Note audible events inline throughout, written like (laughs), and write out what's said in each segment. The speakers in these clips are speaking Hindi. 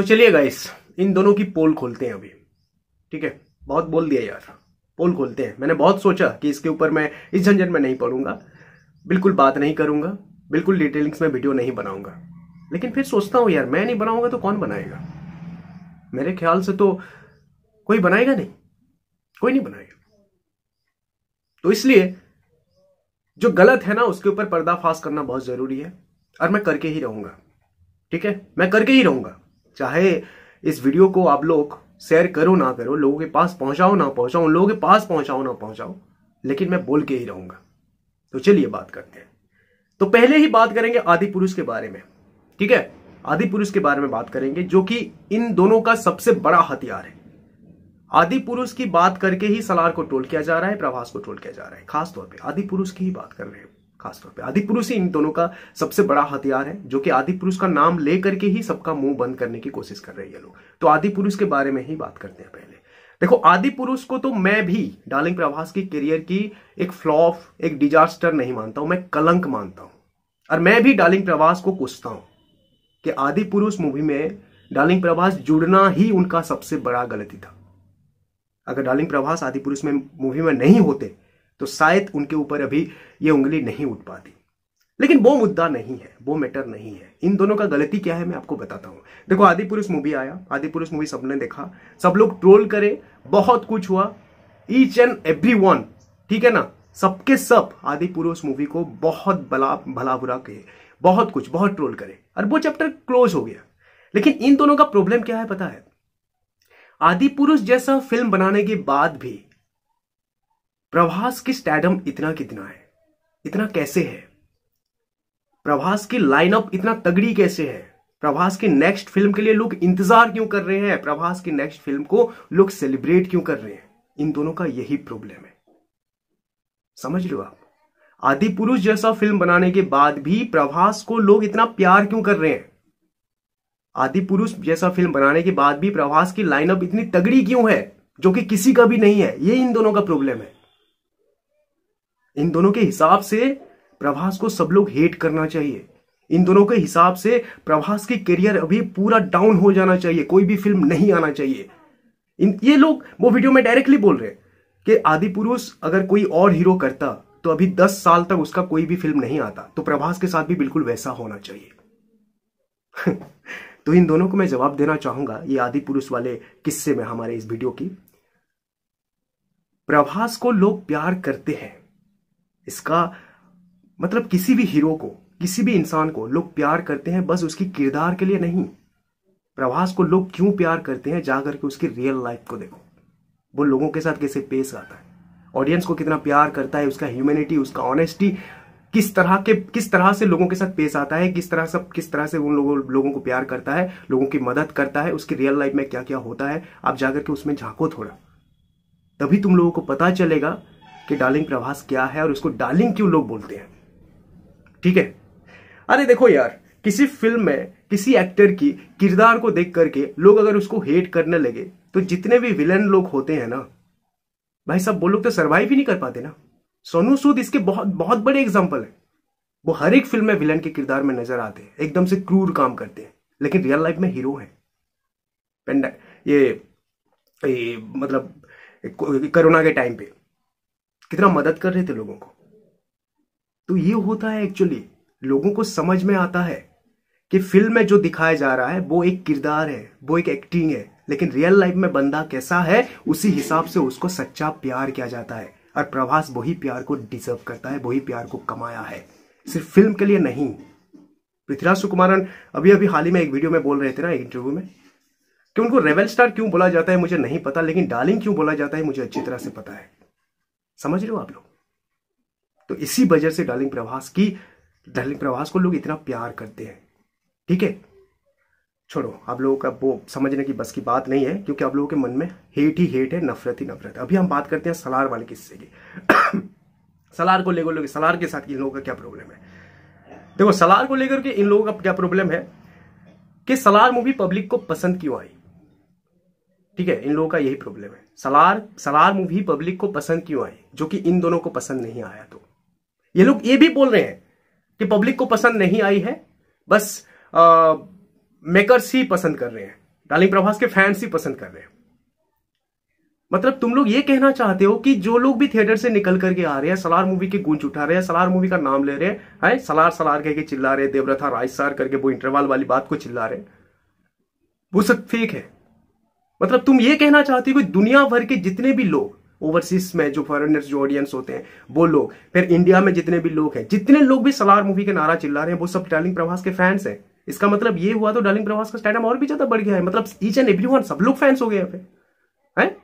तो चलिए गाइस इन दोनों की पोल खोलते हैं अभी ठीक है बहुत बोल दिया यार पोल खोलते हैं मैंने बहुत सोचा कि इसके ऊपर मैं इस झंझट में नहीं पढ़ूंगा बिल्कुल बात नहीं करूंगा बिल्कुल डिटेलिंग्स में वीडियो नहीं बनाऊंगा लेकिन फिर सोचता हूँ यार मैं नहीं बनाऊंगा तो कौन बनाएगा मेरे ख्याल से तो कोई बनाएगा नहीं कोई नहीं बनाएगा तो इसलिए जो गलत है ना उसके ऊपर पर्दाफाश करना बहुत जरूरी है और मैं करके ही रहूंगा ठीक है मैं करके ही रहूंगा चाहे इस वीडियो को आप लोग शेयर करो ना करो लोगों के पास पहुंचाओ ना पहुंचाओ लोगों के पास पहुंचाओ ना पहुंचाओ लेकिन मैं बोल के ही रहूंगा तो चलिए बात करते हैं तो पहले ही बात करेंगे आदि पुरुष के बारे में ठीक है आदि पुरुष के बारे में बात करेंगे जो कि इन दोनों का सबसे बड़ा हथियार है आदि पुरुष की बात करके ही सलार को ट्रोल किया जा रहा है प्रभास को ट्रोल किया जा रहा है खासतौर पर आदि पुरुष की ही बात कर रहे हैं खासतौर पे आदि पुरुष ही इन दोनों का सबसे बड़ा हथियार है जो कि आदि पुरुष का नाम लेकर के ही सबका मुंह बंद करने की कोशिश कर रहे हैं ये लोग तो आदि पुरुष के बारे में ही बात करते हैं पहले देखो आदि पुरुष को तो मैं भी डार्लिंग प्रभास की करियर की एक फ्लॉप एक डिजास्टर नहीं मानता हूं मैं कलंक मानता हूं और मैं भी डार्लिंग प्रभास को कुछता हूं कि आदि पुरुष मूवी में डार्लिंग प्रभास जुड़ना ही उनका सबसे बड़ा गलती था अगर डार्लिंग प्रभास आदि पुरुष में मूवी में नहीं होते तो शायद उनके ऊपर अभी ये उंगली नहीं उठ पाती लेकिन वो मुद्दा नहीं है वो मैटर नहीं है इन दोनों का गलती क्या है मैं आपको बताता हूं देखो आदि पुरुष मूवी आया आदि पुरुष मूवी सबने देखा सब लोग ट्रोल करे बहुत कुछ हुआ ईच एंड एवरी वन ठीक है ना सबके सब आदि पुरुष मूवी को बहुत भला भला बुरा कहे बहुत कुछ बहुत ट्रोल करे और वो चैप्टर क्लोज हो गया लेकिन इन दोनों का प्रॉब्लम क्या है पता है आदि पुरुष जैसा फिल्म बनाने के बाद भी प्रभास की स्टैडम इतना कितना है इतना कैसे है प्रभास की लाइनअप इतना तगड़ी कैसे है प्रभास की नेक्स्ट फिल्म के लिए लोग इंतजार क्यों कर रहे हैं प्रभास की नेक्स्ट फिल्म को लोग सेलिब्रेट क्यों कर रहे हैं इन दोनों का यही प्रॉब्लम है समझ लो आप आदि पुरुष जैसा फिल्म बनाने के बाद भी प्रभास को लोग इतना प्यार क्यों कर रहे हैं आदि पुरुष जैसा फिल्म बनाने के बाद भी प्रभास की लाइनअप इतनी तगड़ी क्यों है जो कि किसी का भी नहीं है ये इन दोनों का प्रॉब्लम है इन दोनों के हिसाब से प्रभास को सब लोग हेट करना चाहिए इन दोनों के हिसाब से प्रभास की करियर अभी पूरा डाउन हो जाना चाहिए कोई भी फिल्म नहीं आना चाहिए इन ये लोग वो वीडियो में डायरेक्टली बोल रहे हैं कि आदि पुरुष अगर कोई और हीरो करता तो अभी दस साल तक उसका कोई भी फिल्म नहीं आता तो प्रभास के साथ भी बिल्कुल वैसा होना चाहिए (laughs) तो इन दोनों को मैं जवाब देना चाहूंगा ये आदि पुरुष वाले किस्से में हमारे इस वीडियो की प्रभास को लोग प्यार करते हैं इसका मतलब किसी भी हीरो को किसी भी इंसान को लोग प्यार करते हैं बस उसकी किरदार के लिए नहीं प्रभास को लोग क्यों प्यार करते हैं जाकर के उसकी रियल लाइफ को देखो वो लोगों के साथ कैसे पेश आता है ऑडियंस को कितना प्यार करता है उसका ह्यूमैनिटी उसका ऑनेस्टी किस तरह के किस तरह से लोगों के साथ पेश आता है किस तरह सब किस तरह से उन लोगों लोगों को प्यार करता है लोगों की मदद करता है उसकी रियल लाइफ में क्या क्या होता है आप जाकर के उसमें झांको थोड़ा तभी तुम लोगों को पता चलेगा कि डार्लिंग प्रभास क्या है और उसको डार्लिंग क्यों लोग बोलते हैं ठीक है अरे देखो यार किसी फिल्म में किसी एक्टर की किरदार को देख करके लोग अगर उसको हेट करने लगे तो जितने भी विलन लोग होते हैं ना भाई सब वो लोग तो सर्वाइव ही नहीं कर पाते ना सोनू सूद इसके बहुत बहुत बड़े एग्जाम्पल है वो हर एक फिल्म में विलन के किरदार में नजर आते हैं एकदम से क्रूर काम करते हैं लेकिन रियल लाइफ में हीरो है ये, ये मतलब कोरोना के टाइम पे कितना मदद कर रहे थे लोगों को तो ये होता है एक्चुअली लोगों को समझ में आता है कि फिल्म में जो दिखाया जा रहा है वो एक किरदार है वो एक एक्टिंग है लेकिन रियल लाइफ में बंदा कैसा है उसी हिसाब से उसको सच्चा प्यार किया जाता है और प्रभास वही प्यार को डिजर्व करता है वही प्यार को कमाया है सिर्फ फिल्म के लिए नहीं पृथ्वीराज सुकुमारन अभी अभी हाल ही में एक वीडियो में बोल रहे थे ना एक इंटरव्यू में कि उनको रेबल स्टार क्यों बोला जाता है मुझे नहीं पता लेकिन डार्लिंग क्यों बोला जाता है मुझे अच्छी तरह से पता है समझ रहे हो आप लोग तो इसी वजह से डार्लिंग प्रभास की डार्लिंग प्रभास को लोग इतना प्यार करते हैं ठीक है छोड़ो आप लोगों का वो समझने की बस की बात नहीं है क्योंकि आप लोगों के मन में हेट ही हेट है नफरत ही नफरत अभी हम बात करते हैं सलार वाले किस्से की (coughs) सलार को लेकर लोग सलार के साथ इन लोगों का क्या प्रॉब्लम है देखो सलार को लेकर के इन लोगों का क्या प्रॉब्लम है कि सलार मूवी पब्लिक को पसंद क्यों आई ठीक है इन लोगों का यही प्रॉब्लम है सलार सलार मूवी पब्लिक को पसंद क्यों आई जो कि इन दोनों को पसंद नहीं आया तो ये लोग ये भी बोल रहे हैं कि पब्लिक को पसंद नहीं आई है बस मेकर्स ही पसंद कर रहे हैं डालिंग प्रभास के फैंस ही पसंद कर रहे हैं मतलब तुम लोग ये कहना चाहते हो कि जो लोग भी थिएटर से निकल करके आ रहे हैं सलार मूवी के गूंज उठा रहे हैं सलार मूवी का नाम ले रहे हैं है सलार सलार कह के चिल्ला रहे देवरथा राज करके वो इंटरवाल वाली बात को चिल्ला रहे वो सब फेक है मतलब तुम ये कहना चाहती हो कि दुनिया भर के जितने भी लोग ओवरसीज में जो फॉरेनर्स जो ऑडियंस होते हैं वो लोग फिर इंडिया में जितने भी लोग हैं जितने लोग भी सलार मूवी के नारा चिल्ला रहे हैं वो सब डार्लिंग प्रभास के फैंस हैं इसका मतलब ये हुआ तो डार्लिंग प्रभास का स्टैंडम और भी ज्यादा बढ़ गया है मतलब ईच एंड एवरी सब लोग फैंस हो गए यहाँ है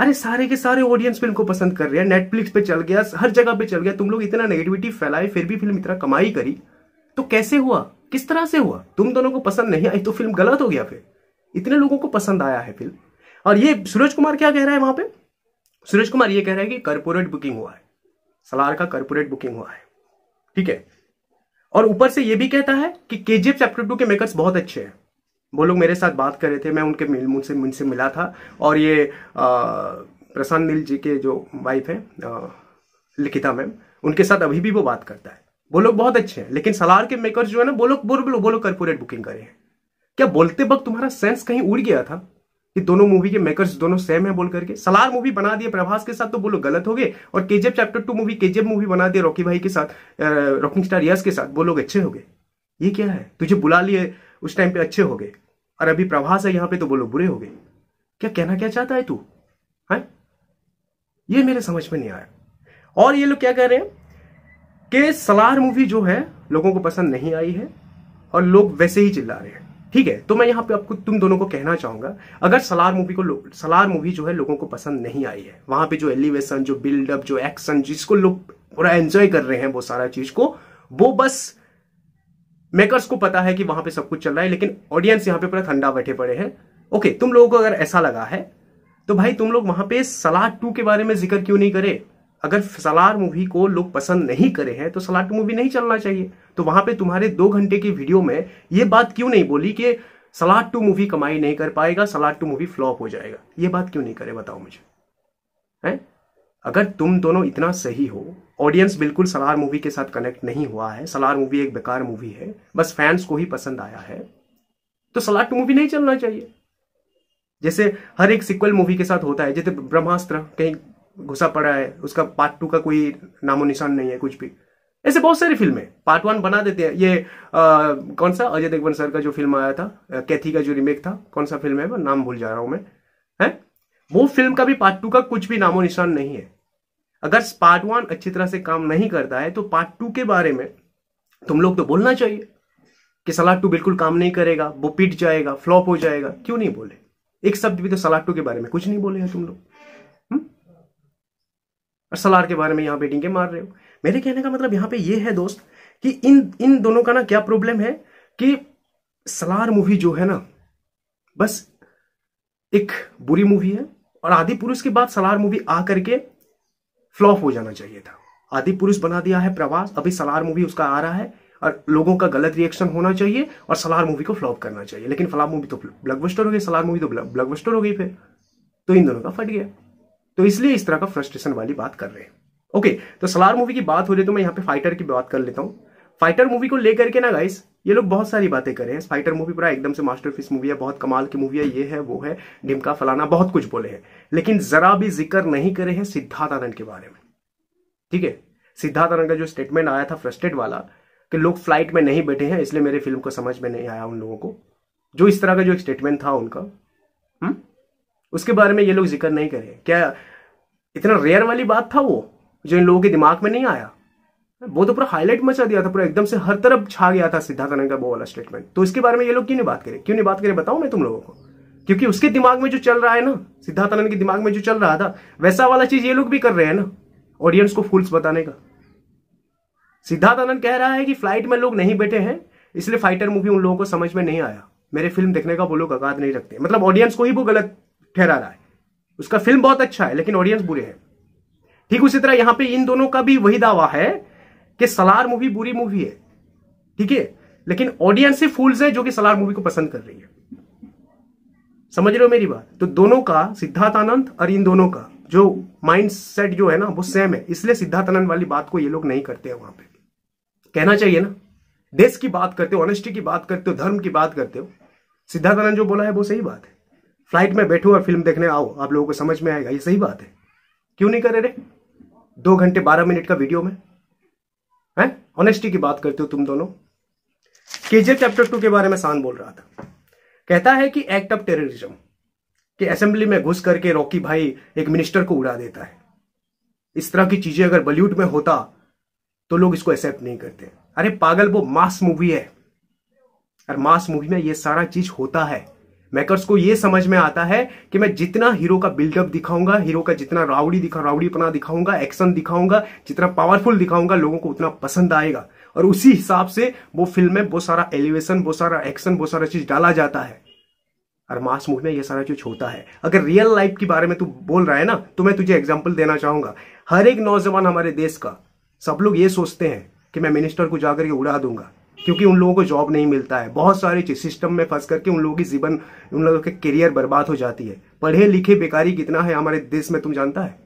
अरे सारे के सारे ऑडियंस फिल्म को पसंद कर रहे हैं नेटफ्लिक्स पे चल गया हर जगह पे चल गया तुम लोग इतना नेगेटिविटी फैलाए फिर भी फिल्म इतना कमाई करी तो कैसे हुआ किस तरह से हुआ तुम दोनों को पसंद नहीं आई तो फिल्म गलत हो गया फिर इतने लोगों को पसंद आया है फिल्म और ये सूरज कुमार क्या कह रहा है वहां पे सूरज कुमार ये कह रहा है कि कॉर्पोरेट बुकिंग हुआ है सलार का कॉर्पोरेट बुकिंग हुआ है ठीक है और ऊपर से ये भी कहता है कि K G F chapter two के मेकर्स बहुत अच्छे हैं वो लोग मेरे साथ बात कर रहे थे मैं उनके मिल मुझसे मुझसे मिला था और ये प्रशांत नील जी के जो वाइफ हैं लिखिता मैम उनके साथ अभी भी वो बात करता है वो लोग बहुत अच्छे हैं लेकिन सलार के मेकर्स जो है ना वो लोग बोलो बोलो कॉर्पोरेट बुकिंग करे हैं क्या बोलते वक्त तुम्हारा सेंस कहीं उड़ गया था कि दोनों मूवी के मेकर्स दोनों सेम है बोल करके सलार मूवी बना दिए प्रभास के साथ तो बोलो गलत हो गए और केजेब चैप्टर टू मूवी जेब मूवी बना दिए रॉकी भाई के साथ रॉकिंग स्टार यस के साथ बोलोग अच्छे हो गए ये क्या है तुझे बुला लिए उस टाइम पे अच्छे हो गए और अभी प्रभास है यहाँ पे तो बोलो बुरे हो गए क्या कहना क्या चाहता है तू है ये मेरे समझ में नहीं आया और ये लोग क्या कह रहे हैं कि सलार मूवी जो है लोगों को पसंद नहीं आई है और लोग वैसे ही चिल्ला रहे हैं ठीक है तो मैं यहाँ पे आपको तुम दोनों को कहना चाहूंगा अगर सलार मूवी को सलार मूवी जो है लोगों को पसंद नहीं आई है वहां पे जो एलिवेशन जो बिल्डअप जो एक्शन जिसको लोग पूरा एंजॉय कर रहे हैं वो सारा चीज को वो बस मेकर्स को पता है कि वहां पे सब कुछ चल रहा है लेकिन ऑडियंस यहाँ पे पूरा ठंडा बैठे पड़े हैं ओके तुम लोगों को अगर ऐसा लगा है तो भाई तुम लोग वहां पे सलार टू के बारे में जिक्र क्यों नहीं करे अगर सलार मूवी को लोग पसंद नहीं करे हैं तो सलार टू मूवी नहीं चलना चाहिए तो वहां पे तुम्हारे दो घंटे की वीडियो में ये बात क्यों नहीं बोली कि सलार टू मूवी कमाई नहीं कर पाएगा सलार टू मूवी फ्लॉप हो जाएगा ये बात क्यों नहीं करे बताओ मुझे है अगर तुम दोनों इतना सही हो ऑडियंस बिल्कुल सलार मूवी के साथ कनेक्ट नहीं हुआ है सलार मूवी एक बेकार मूवी है बस फैंस को ही पसंद आया है तो सलार टू मूवी नहीं चलना चाहिए जैसे हर एक सिक्वल मूवी के साथ होता है जैसे ब्रह्मास्त्र कहीं घुसा पड़ा है उसका पार्ट टू का कोई नामो निशान नहीं है कुछ भी ऐसे बहुत सारी फिल्में पार्ट वन बना देते हैं ये आ, कौन सा अजय देवगन सर का जो फिल्म आया था कैथी का जो रिमेक था कौन सा फिल्म है वो नाम भूल जा रहा हूं मैं है वो फिल्म का भी पार्ट टू का कुछ भी नामो निशान नहीं है अगर पार्ट वन अच्छी तरह से काम नहीं करता है तो पार्ट टू के बारे में तुम लोग तो बोलना चाहिए कि सलाह टू बिल्कुल काम नहीं करेगा वो पिट जाएगा फ्लॉप हो जाएगा क्यों नहीं बोले एक शब्द भी तो सलाह टू के बारे में कुछ नहीं बोले हैं तुम लोग और सलार के बारे में यहाँ पे डिंगे मार रहे हो मेरे कहने का मतलब यहाँ पे ये है दोस्त कि इन इन दोनों का ना क्या प्रॉब्लम है कि सलार मूवी जो है ना बस एक बुरी मूवी है और आदि पुरुष के बाद सलार मूवी आ करके फ्लॉप हो जाना चाहिए था आदि पुरुष बना दिया है प्रवास अभी सलार मूवी उसका आ रहा है और लोगों का गलत रिएक्शन होना चाहिए और सलार मूवी को फ्लॉप करना चाहिए लेकिन फलार मूवी तो ब्लॉकबस्टर हो गई सलार मूवी तो ब्लॉकबस्टर हो गई फिर तो इन दोनों का फट गया तो इसलिए इस तरह का फ्रस्ट्रेशन वाली बात कर रहे हैं ओके तो सलार मूवी की बात हो रही तो मैं यहाँ पे फाइटर की बात कर लेता हूँ फाइटर मूवी को लेकर के ना गाइस ये लोग बहुत सारी बातें कर रहे हैं फाइटर मूवी पूरा एकदम से मास्टरपीस मूवी है बहुत कमाल की मूवी है ये है वो है ढिमका फलाना बहुत कुछ बोले हैं लेकिन जरा भी जिक्र नहीं करे हैं सिद्धार्थ आनंद के बारे में ठीक है सिद्धार्थ आनंद का जो स्टेटमेंट आया था फ्रस्टेड वाला कि लोग फ्लाइट में नहीं बैठे हैं इसलिए मेरे फिल्म को समझ में नहीं आया उन लोगों को जो इस तरह का जो स्टेटमेंट था उनका हुँ? हम्म? उसके बारे में ये लोग जिक्र नहीं करे क्या इतना रेयर वाली बात था वो जो इन लोगों के दिमाग में नहीं आया वो तो पूरा हाईलाइट मचा दिया था पूरा एकदम से हर तरफ छा गया था सिद्धार्थानंद का वो वाला स्टेटमेंट तो इसके बारे में ये लोग क्यों नहीं बात करें क्यों नहीं बात करें बताऊं मैं तुम लोगों को क्योंकि उसके दिमाग में जो चल रहा है ना सिद्धार्थानंद के दिमाग में जो चल रहा था वैसा वाला चीज ये लोग भी कर रहे हैं ना ऑडियंस को फूल्स बताने का सिद्धार्थानंद कह रहा है कि फ्लाइट में लोग नहीं बैठे हैं इसलिए फाइटर मूवी उन लोगों को समझ में नहीं आया मेरे फिल्म देखने का वो लोग आगाद नहीं रखते मतलब ऑडियंस को ही वो गलत ठहरा रहा है उसका फिल्म बहुत अच्छा है लेकिन ऑडियंस बुरे हैं ठीक उसी तरह यहां पे इन दोनों का भी वही दावा है कि सलार मूवी बुरी मूवी है ठीक है लेकिन ऑडियंस ही फूल्स है जो कि सलार मूवी को पसंद कर रही है समझ रहे हो मेरी बात तो दोनों का सिद्धार्थ आनंद और इन दोनों का जो माइंड सेट जो है ना वो सेम है इसलिए सिद्धार्थ आनंद वाली बात को ये लोग नहीं करते हैं वहां पे कहना चाहिए ना देश की बात करते हो ऑनेस्टी की बात करते हो धर्म की बात करते हो सिद्धार्थ आनंद जो बोला है वो सही बात है फ्लाइट में बैठो और फिल्म देखने आओ आप लोगों को समझ में आएगा ये सही बात है क्यों नहीं करे रे दो घंटे बारह मिनट का वीडियो में है ऑनेस्टी की बात करते हो तुम दोनों केजीएफ चैप्टर टू के बारे में शान बोल रहा था कहता है कि एक्ट ऑफ टेररिज्म कि असेंबली में घुस करके रॉकी भाई एक मिनिस्टर को उड़ा देता है इस तरह की चीजें अगर बॉलीवुड में होता तो लोग इसको एक्सेप्ट नहीं करते अरे पागल वो मास मूवी है और मास मूवी में ये सारा चीज होता है मेकर्स को ये समझ में आता है कि मैं जितना हीरो का बिल्डअप दिखाऊंगा हीरो का जितना राउडी दिखा राउडीपना दिखाऊंगा एक्शन दिखाऊंगा जितना पावरफुल दिखाऊंगा लोगों को उतना पसंद आएगा और उसी हिसाब से वो फिल्म में बहुत सारा एलिवेशन बहुत सारा एक्शन बहुत सारा चीज डाला जाता है और मास मूवी में ये सारा चीज होता है अगर रियल लाइफ के बारे में तू बोल रहा है ना तो मैं तुझे एग्जाम्पल देना चाहूंगा हर एक नौजवान हमारे देश का सब लोग ये सोचते हैं कि मैं मिनिस्टर को जाकर के उड़ा दूंगा क्योंकि उन लोगों को जॉब नहीं मिलता है बहुत सारी चीज सिस्टम में फंस करके उन लोगों की जीवन उन लोगों के करियर बर्बाद हो जाती है पढ़े लिखे बेकारी कितना है हमारे देश में तुम जानता है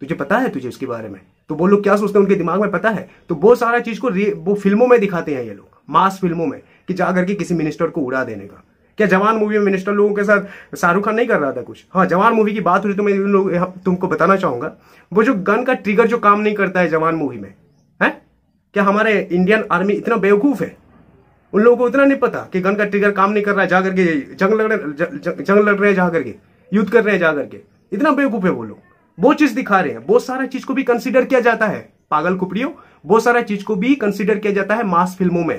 तुझे पता है तुझे उसके बारे में तो वो लोग क्या सोचते हैं उनके दिमाग में पता है तो वो सारा चीज को वो फिल्मों में दिखाते हैं ये लोग मास फिल्मों में कि जाकर के किसी मिनिस्टर को उड़ा देने का क्या जवान मूवी में मिनिस्टर लोगों के साथ शाहरुख खान नहीं कर रहा था कुछ हाँ जवान मूवी की बात हो रही तो मैं लोग हाँ, तुमको बताना चाहूंगा वो जो गन का ट्रिगर जो काम नहीं करता है जवान मूवी में क्या हमारे इंडियन आर्मी इतना बेवकूफ़ है उन लोगों को इतना नहीं पता कि गन का ट्रिगर काम नहीं कर रहा है जाकर के जंग लड़ रहे जंग लड़ रहे हैं जा करके युद्ध कर रहे हैं जाकर के इतना बेवकूफ़ है वो लोग बहुत चीज़ दिखा रहे हैं बहुत सारा चीज़ को भी कंसिडर किया जाता है पागल कुपड़ियों बहुत सारा चीज़ को भी कंसिडर किया जाता है मास फिल्मों में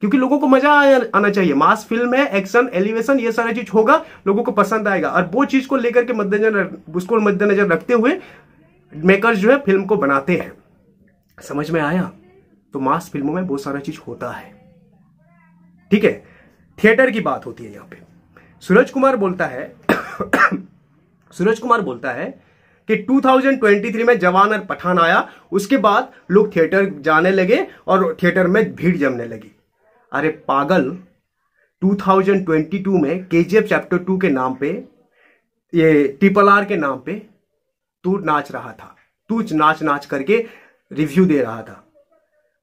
क्योंकि लोगों को मजा आना चाहिए मास फिल्म है एक्शन एलिवेशन ये सारा चीज होगा लोगों को पसंद आएगा और वो चीज को लेकर के मद्देनजर उसको मद्देनजर रखते हुए मेकर्स जो है फिल्म को बनाते हैं समझ में आया तो मास फिल्मों में बहुत सारा चीज होता है ठीक है थिएटर की बात होती है यहां पे सूरज कुमार बोलता है (coughs) सूरज कुमार बोलता है कि 2023 में जवान और पठान आया उसके बाद लोग थिएटर जाने लगे और थिएटर में भीड़ जमने लगी अरे पागल 2022 में के चैप्टर टू के नाम पे ये ट्रिपल आर के नाम पे तू नाच रहा था तू नाच नाच करके रिव्यू दे रहा था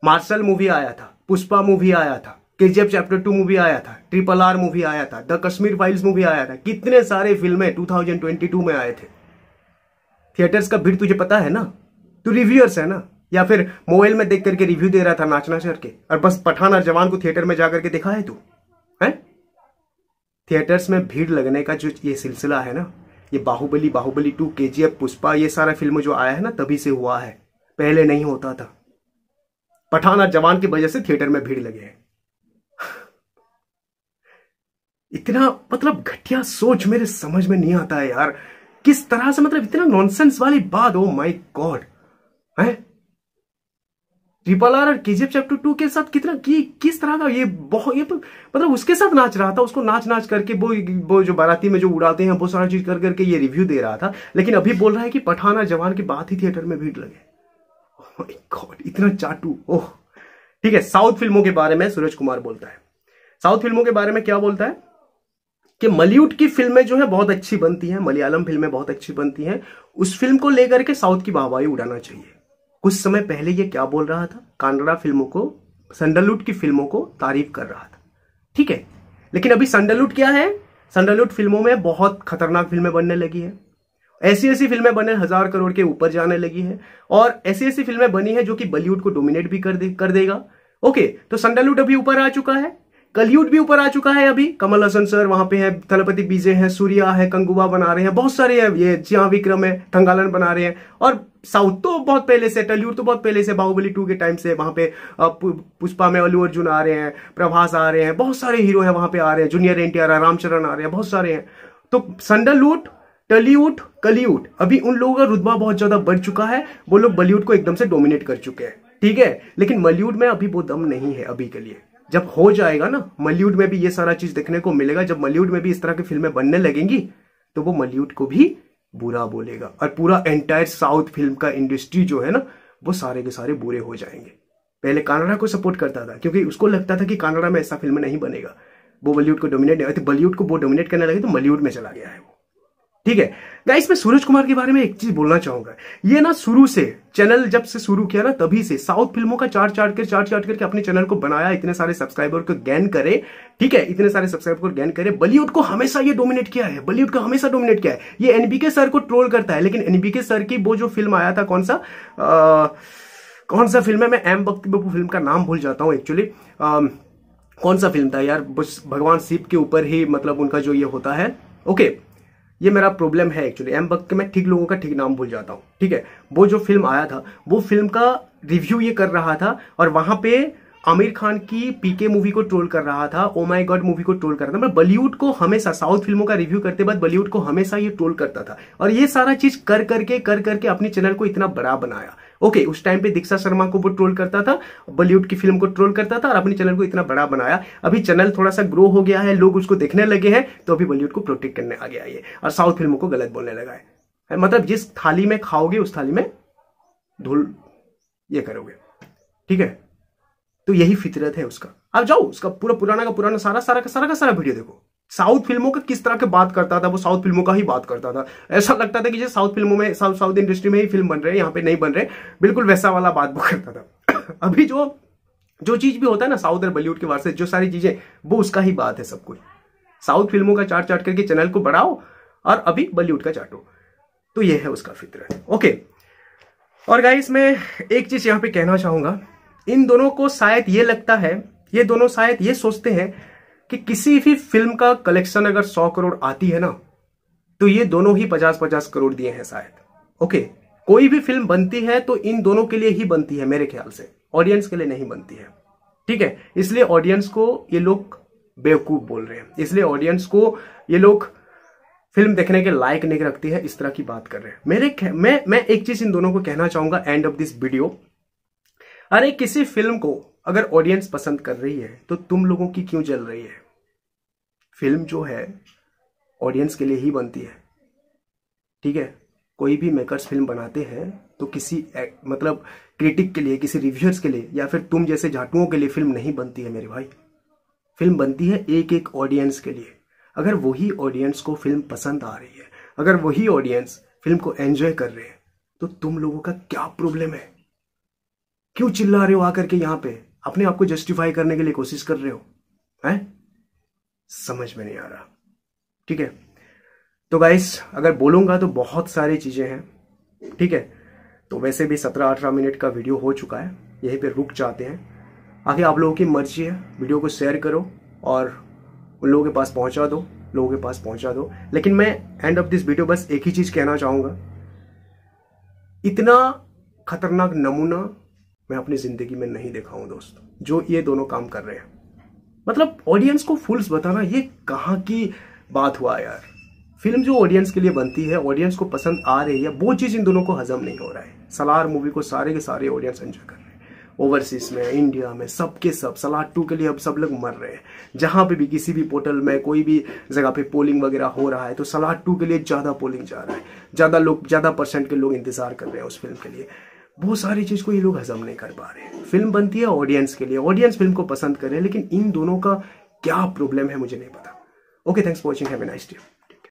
मार्शल मूवी आया था पुष्पा मूवी आया था केजीएफ चैप्टर टू मूवी आया था ट्रिपल आर मूवी आया था द कश्मीर फाइल्स मूवी आया था कितने सारे फिल्में 2022 में आए थे थिएटर्स का भीड़ तुझे पता है ना तू रिव्यूअर्स है ना या फिर मोबाइल में देख करके रिव्यू दे रहा था नाचना चर के और बस पठान और जवान को थिएटर में जाकर के देखा है तू है थिएटर्स में भीड़ लगने का जो ये सिलसिला है ना ये बाहुबली बाहुबली टू के पुष्पा ये सारा फिल्म जो आया है ना तभी से हुआ है पहले नहीं होता था पठान और जवान की वजह से थिएटर में भीड़ लगे हैं इतना मतलब घटिया सोच मेरे समझ में नहीं आता है यार किस तरह से मतलब इतना नॉनसेंस वाली बात ओ माय गॉड है ट्रिपल आर और केजीएफ चैप्टर टू के साथ कितना कि किस तरह का ये बहुत ये तो- मतलब उसके साथ नाच रहा था उसको नाच नाच करके वो वो जो बाराती में जो उड़ाते हैं वो सारा चीज कर करके ये रिव्यू दे रहा था लेकिन अभी बोल रहा है कि पठाना जवान की बात ही थिएटर में भीड़ लगे माय oh गॉड इतना चाटू ओह oh। ठीक है साउथ फिल्मों के बारे में सूरज कुमार बोलता है साउथ फिल्मों के बारे में क्या बोलता है कि मलयूट की फिल्में जो है बहुत अच्छी बनती हैं मलयालम फिल्में बहुत अच्छी बनती हैं उस फिल्म को लेकर के साउथ की वाहवाही उड़ाना चाहिए कुछ समय पहले ये क्या बोल रहा था कानडा फिल्मों को संडलुट की फिल्मों को तारीफ कर रहा था ठीक है लेकिन अभी संडलुट क्या है संडलुट फिल्मों में बहुत खतरनाक फिल्में बनने लगी है ऐसी ऐसी फिल्में बने हजार करोड़ के ऊपर जाने लगी है और ऐसी ऐसी फिल्में बनी है जो कि बॉलीवुड को डोमिनेट भी कर दे कर देगा ओके तो संडलुड अभी ऊपर आ चुका है कलयुट भी ऊपर आ चुका है अभी कमल हसन सर वहां पे है थलपति बीजे हैं सूर्या है कंगुवा बना रहे हैं बहुत सारे हैं ये जिया विक्रम है थंगालन बना रहे हैं और साउथ तो बहुत पहले से टलीवुड तो बहुत पहले से बाहुबली टू के टाइम से वहां पे पुष्पा में अलू अर्जुन आ रहे हैं प्रभास आ रहे हैं बहुत सारे हीरो हैं वहां पे आ रहे हैं जूनियर एनटीआर रामचरण आ रहे हैं बहुत सारे हैं तो लूट टलीवुड कलीवुड अभी उन लोगों का रुतबा बहुत ज्यादा बढ़ चुका है वो लोग बॉलीवुड को एकदम से डोमिनेट कर चुके हैं ठीक है लेकिन मॉलीवुड में अभी वो दम नहीं है अभी के लिए जब हो जाएगा ना मॉलीवुड में भी ये सारा चीज देखने को मिलेगा जब मॉलीवुड में भी इस तरह की फिल्में बनने लगेंगी तो वो मॉलीवुड को भी बुरा बोलेगा और पूरा एंटायर साउथ फिल्म का इंडस्ट्री जो है ना वो सारे के सारे बुरे हो जाएंगे पहले कानाडा को सपोर्ट करता था क्योंकि उसको लगता था कि कानाडा में ऐसा फिल्म नहीं बनेगा वो बॉलीवुड को डोमिनेट नहीं बॉलीवुड तो को वो डोमिनेट करने लगे तो बॉलीवुड में चला गया है वो ठीक है गाइस मैं सूरज कुमार के बारे में एक चीज बोलना चाहूंगा ये ना शुरू से चैनल जब से शुरू किया ना तभी से साउथ फिल्मों का चार चार कर चार चार करके अपने चैनल को बनाया इतने सारे सब्सक्राइबर को गैन करे ठीक है इतने सारे सब्सक्राइबर को गैन करे बॉलीवुड को हमेशा ये डोमिनेट किया है बॉलीवुड को हमेशा डोमिनेट किया है ये एनबीके सर को ट्रोल करता है लेकिन एनबीके सर की वो जो फिल्म आया था कौन सा कौन सा फिल्म है मैं एम बबू फिल्म का नाम भूल जाता हूँ एक्चुअली कौन सा फिल्म था यार भगवान शिव के ऊपर ही मतलब उनका जो ये होता है ओके ये मेरा प्रॉब्लम है एक्चुअली एम बक के मैं ठीक लोगों का ठीक नाम भूल जाता हूँ ठीक है वो जो फिल्म आया था वो फिल्म का रिव्यू ये कर रहा था और वहाँ पे आमिर खान की पीके मूवी को ट्रोल कर रहा था ओ माई गॉड मूवी को ट्रोल कर रहा था मतलब बॉलीवुड को हमेशा साउथ फिल्मों का रिव्यू करते बाद बॉलीवुड को हमेशा ये ट्रोल करता था और ये सारा चीज कर करके कर करके अपने चैनल को इतना बड़ा बनाया ओके okay, उस टाइम पे दीक्षा शर्मा को वो ट्रोल करता था बॉलीवुड की फिल्म को ट्रोल करता था और अपने चैनल को इतना बड़ा बनाया अभी चैनल थोड़ा सा ग्रो हो गया है लोग उसको देखने लगे हैं तो अभी बॉलीवुड को प्रोटेक्ट करने आ गया ये और साउथ फिल्मों को गलत बोलने लगा है मतलब जिस थाली में खाओगे उस थाली में धूल ये करोगे ठीक है तो यही फितरत है उसका आप जाओ उसका पूरा पुराना का पुराना सारा सारा का सारा का सारा वीडियो देखो साउथ फिल्मों का किस तरह के बात करता था वो साउथ फिल्मों का ही बात करता था ऐसा लगता था कि जैसे साउथ फिल्मों में साउथ साउथ इंडस्ट्री में ही फिल्म बन रहे हैं यहाँ पे नहीं बन रहे बिल्कुल वैसा वाला बात वो करता था (coughs) अभी जो जो चीज भी होता है ना साउथ और बॉलीवुड के वास्ते जो सारी चीजें वो उसका ही बात है सब कुछ साउथ फिल्मों का चाट चाट करके चैनल को बढ़ाओ और अभी बॉलीवुड का चाटो तो ये है उसका फितर ओके और गाइस मैं एक चीज यहाँ पे कहना चाहूंगा इन दोनों को शायद ये लगता है ये दोनों शायद ये सोचते हैं कि किसी भी फिल्म का कलेक्शन अगर सौ करोड़ आती है ना तो ये दोनों ही पचास पचास करोड़ दिए हैं शायद ओके कोई भी फिल्म बनती है तो इन दोनों के लिए ही बनती है मेरे ख्याल से ऑडियंस के लिए नहीं बनती है ठीक है इसलिए ऑडियंस को ये लोग बेवकूफ बोल रहे हैं इसलिए ऑडियंस को ये लोग फिल्म देखने के लायक नहीं रखती है इस तरह की बात कर रहे हैं मेरे मैं मैं एक चीज इन दोनों को कहना चाहूंगा एंड ऑफ दिस वीडियो अरे किसी फिल्म को अगर ऑडियंस पसंद कर रही है तो तुम लोगों की क्यों जल रही है फिल्म जो है ऑडियंस के लिए ही बनती है ठीक है कोई भी मेकर्स फिल्म बनाते हैं तो किसी मतलब क्रिटिक के लिए किसी रिव्यूअर्स के लिए या फिर तुम जैसे झाटुओं के लिए फिल्म नहीं बनती है मेरे भाई फिल्म बनती है एक एक ऑडियंस के लिए अगर वही ऑडियंस को फिल्म पसंद आ रही है अगर वही ऑडियंस फिल्म को एंजॉय कर रहे हैं तो तुम लोगों का क्या प्रॉब्लम है क्यों चिल्ला रहे हो आकर के यहां पे अपने आप को जस्टिफाई करने के लिए कोशिश कर रहे हो हैं समझ में नहीं आ रहा ठीक है तो गाइस अगर बोलूंगा तो बहुत सारी चीजें हैं ठीक है तो वैसे भी सत्रह अठारह मिनट का वीडियो हो चुका है यहीं पे रुक जाते हैं आखिर आप लोगों की मर्जी है वीडियो को शेयर करो और उन लोगों के पास पहुंचा दो लोगों के पास पहुंचा दो लेकिन मैं एंड ऑफ दिस वीडियो बस एक ही चीज कहना चाहूंगा इतना खतरनाक नमूना मैं अपनी जिंदगी में नहीं देखा हूं दोस्त जो ये दोनों काम कर रहे हैं मतलब ऑडियंस को फुल्स बताना ये कहाँ की बात हुआ यार फिल्म जो ऑडियंस के लिए बनती है ऑडियंस को पसंद आ रही है वो चीज़ इन दोनों को हजम नहीं हो रहा है सलार मूवी को सारे के सारे ऑडियंस एंजॉय कर रहे हैं ओवरसीज में इंडिया में सब सब सलाद टू के लिए अब सब लोग मर रहे हैं जहाँ पे भी किसी भी पोर्टल में कोई भी जगह पे पोलिंग वगैरह हो रहा है तो सलाद टू के लिए ज़्यादा पोलिंग जा रहा है ज़्यादा लोग ज़्यादा परसेंट के लोग इंतज़ार कर रहे हैं उस फिल्म के लिए बहुत सारी चीज़ को ये लोग हजम नहीं कर पा रहे हैं फिल्म बनती है ऑडियंस के लिए ऑडियंस फिल्म को पसंद कर रहे हैं लेकिन इन दोनों का क्या प्रॉब्लम है मुझे नहीं पता okay thanks for watching have nice day